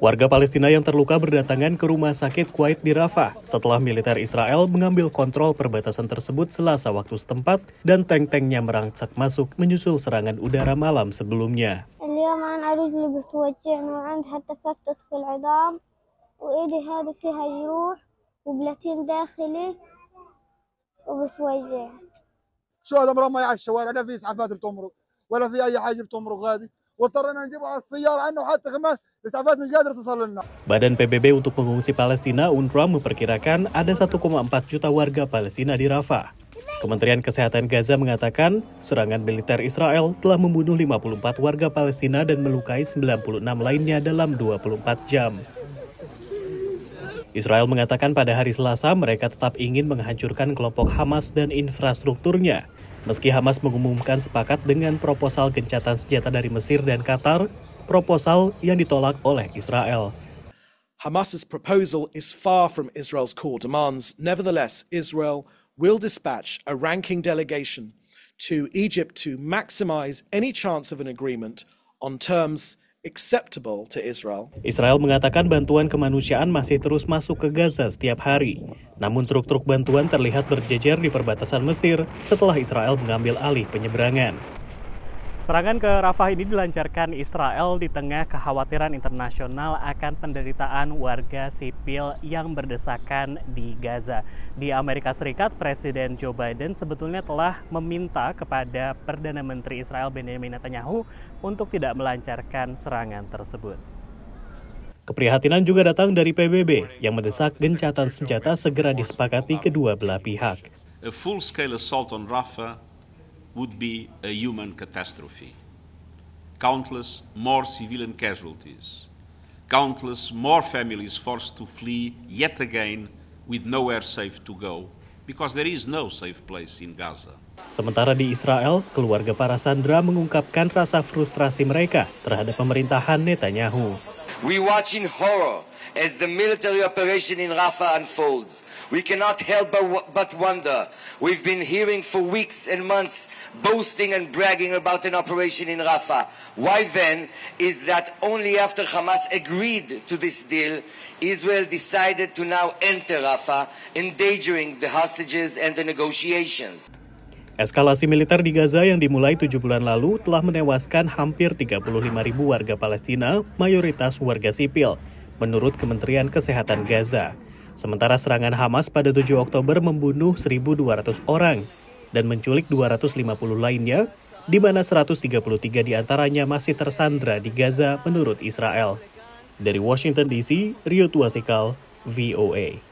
Warga Palestina yang terluka berdatangan ke rumah sakit Kuwait di Rafah setelah militer Israel mengambil kontrol perbatasan tersebut selasa waktu setempat dan tank-tanknya merangsak masuk menyusul serangan udara malam sebelumnya. الشهداء على الشوارع لا في اسعافات بتمرق ولا في اي حاجه بتمرق غادي على السياره كمان Badan PBB untuk pengungsi Palestina UNRWA memperkirakan ada 1,4 juta warga Palestina di Rafah. Kementerian Kesehatan Gaza mengatakan serangan militer Israel telah membunuh 54 warga Palestina dan melukai 96 lainnya dalam 24 jam. Israel mengatakan pada hari Selasa mereka tetap ingin menghancurkan kelompok Hamas dan infrastrukturnya. Meski Hamas mengumumkan sepakat dengan proposal gencatan senjata dari Mesir dan Qatar, proposal yang ditolak oleh Israel. Hamas's proposal is far from Israel's core demands. Nevertheless, Israel will dispatch a ranking delegation to Egypt to maximize any chance of an agreement on terms acceptable to Israel. Israel mengatakan bantuan kemanusiaan masih terus masuk ke Gaza setiap hari. Namun truk-truk bantuan terlihat berjejer di perbatasan Mesir setelah Israel mengambil alih penyeberangan. Serangan ke Rafah ini dilancarkan Israel di tengah kekhawatiran internasional akan penderitaan warga sipil yang berdesakan di Gaza. Di Amerika Serikat, Presiden Joe Biden sebetulnya telah meminta kepada Perdana Menteri Israel Benjamin Netanyahu untuk tidak melancarkan serangan tersebut. Keprihatinan juga datang dari PBB yang mendesak gencatan senjata segera disepakati kedua belah pihak. A full-scale assault on Rafah would be a human catastrophe. Countless more civilian casualties, countless more families forced to flee yet again with nowhere safe to go because there is no safe place in Gaza. Sementara di Israel, keluarga para sandera mengungkapkan rasa frustrasi mereka terhadap pemerintahan Netanyahu. We watch in horror as the military operation in Rafah unfolds. We cannot help but wonder. We've been hearing for weeks and months boasting and bragging about an operation in Rafah. Why then is that only after Hamas agreed to this deal, Israel decided to now enter Rafah, endangering the hostages and the negotiations? Eskalasi militer di Gaza yang dimulai tujuh bulan lalu telah menewaskan hampir 35 ribu warga Palestina, mayoritas warga sipil, menurut Kementerian Kesehatan Gaza. Sementara serangan Hamas pada 7 Oktober membunuh 1.200 orang dan menculik 250 lainnya, di mana 133 di antaranya masih tersandra di Gaza menurut Israel. Dari Washington DC, Rio Tuasikal, VOA.